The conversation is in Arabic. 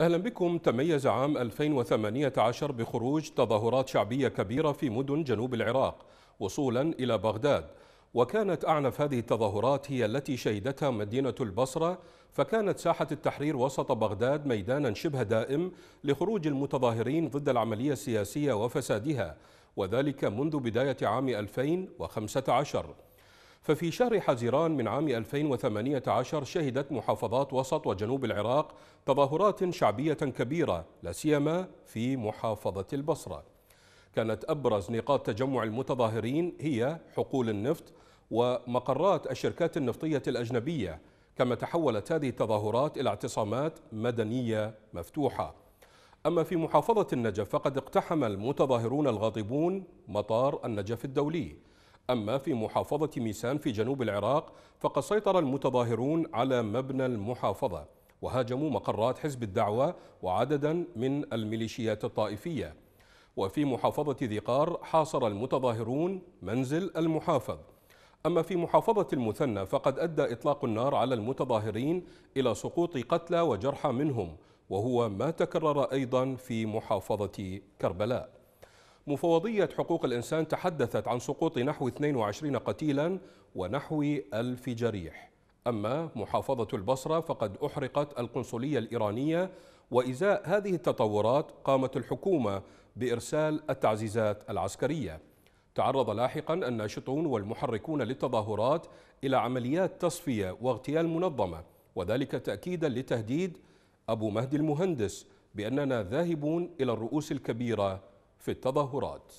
أهلا بكم تميز عام 2018 بخروج تظاهرات شعبية كبيرة في مدن جنوب العراق وصولا إلى بغداد وكانت أعنف هذه التظاهرات هي التي شهدتها مدينة البصرة فكانت ساحة التحرير وسط بغداد ميدانا شبه دائم لخروج المتظاهرين ضد العملية السياسية وفسادها وذلك منذ بداية عام 2015 ففي شهر حزيران من عام 2018 شهدت محافظات وسط وجنوب العراق تظاهرات شعبية كبيرة لا سيما في محافظة البصرة. كانت أبرز نقاط تجمع المتظاهرين هي حقول النفط ومقرات الشركات النفطية الأجنبية كما تحولت هذه التظاهرات إلى اعتصامات مدنية مفتوحة أما في محافظة النجف فقد اقتحم المتظاهرون الغاضبون مطار النجف الدولي أما في محافظة ميسان في جنوب العراق فقد سيطر المتظاهرون على مبنى المحافظة وهاجموا مقرات حزب الدعوة وعددا من الميليشيات الطائفية وفي محافظة ذقار حاصر المتظاهرون منزل المحافظ أما في محافظة المثنى فقد أدى إطلاق النار على المتظاهرين إلى سقوط قتلى وجرحى منهم وهو ما تكرر أيضا في محافظة كربلاء مفوضية حقوق الإنسان تحدثت عن سقوط نحو 22 قتيلا ونحو ألف جريح أما محافظة البصرة فقد أحرقت القنصلية الإيرانية وإزاء هذه التطورات قامت الحكومة بإرسال التعزيزات العسكرية تعرض لاحقا الناشطون والمحركون للتظاهرات إلى عمليات تصفية واغتيال منظمة وذلك تأكيدا لتهديد أبو مهدي المهندس بأننا ذاهبون إلى الرؤوس الكبيرة في التظاهرات